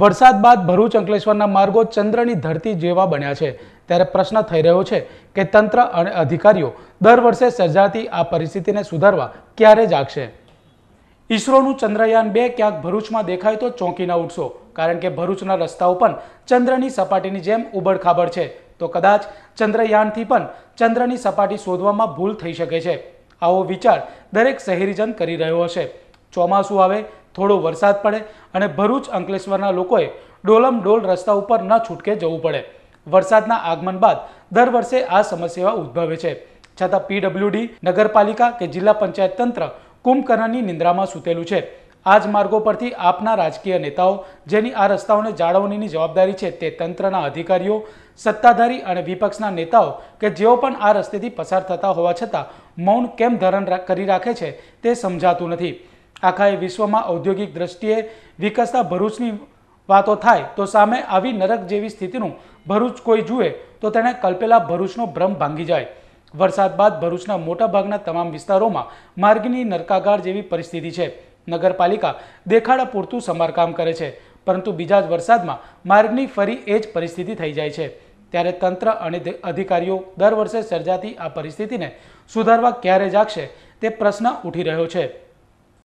વરસાદ બાદ ભરૂચ અંકલેશ્વરના માર્ગો ચંદ્રની ધરતી જેવા બન્યા છે ત્યારે પ્રશ્ન થઈ રહ્યો છે કે તંત્ર અને અધિકારીઓ દર વર્ષે સર્જાતી આ પરિસ્થિતિને સુધારવા ક્યારે જાગશે ઈસરોનું ચંદ્રયાન બે ક્યાંક ભરૂચમાં દેખાય તો ચોંકીના ઉઠશો કારણ કે ભરૂચના રસ્તાઓ પણ ચંદ્રની સપાટીની જેમ ઉબડખાબડ છે તો કદાચ ચંદ્રયાનથી પણ ચંદ્રની સપાટી શોધવામાં ભૂલ થઈ શકે છે આવો વિચાર દરેક શહેરીજન કરી રહ્યો હશે ચોમાસું આવે થોડો વરસાદ પડે અને ભરૂચ અંકલેશ્વરના લોકોએ ડોલમ ડોલ રસ્તા ઉપર ન છૂટકે જવું પડે વરસાદના આગમન બાદ દર વર્ષે આ સમસ્યા ઉદ્ભવે છે છતાં પીડબ્લ્યુડી નગરપાલિકા કે જિલ્લા પંચાયત તંત્ર કુંભકર્ણની નિંદ્રામાં સૂતેલું છે આ જ માર્ગો પરથી આપના રાજકીય નેતાઓ જેની આ રસ્તાઓને જાળવણીની જવાબદારી છે તે તંત્રના અધિકારીઓ સત્તાધારી અને વિપક્ષના નેતાઓ કે જેઓ પણ આ રસ્તેથી પસાર થતા હોવા છતાં મૌન કેમ ધરણ કરી રાખે છે તે સમજાતું નથી આખા એ વિશ્વમાં ઔદ્યોગિક દ્રષ્ટિએ વિકસતા ભરૂચની વાતો થાય તો સામે આવી નરક જેવી સ્થિતિનું ભરૂચ કોઈ જુએ તો તેણે કલ્પેલા ભરૂચનો ભ્રમ ભાંગી જાય વરસાદ બાદ ભરૂચના મોટાભાગના તમામ વિસ્તારોમાં માર્ગની નરકાગાર જેવી પરિસ્થિતિ છે નગરપાલિકા દેખાડા પૂરતું સમારકામ કરે છે પરંતુ બીજા જ વરસાદમાં માર્ગની ફરી એ જ પરિસ્થિતિ થઈ જાય છે ત્યારે તંત્ર અને અધિકારીઓ દર વર્ષે સર્જાતી આ પરિસ્થિતિને સુધારવા ક્યારે જાગશે તે પ્રશ્ન ઉઠી રહ્યો છે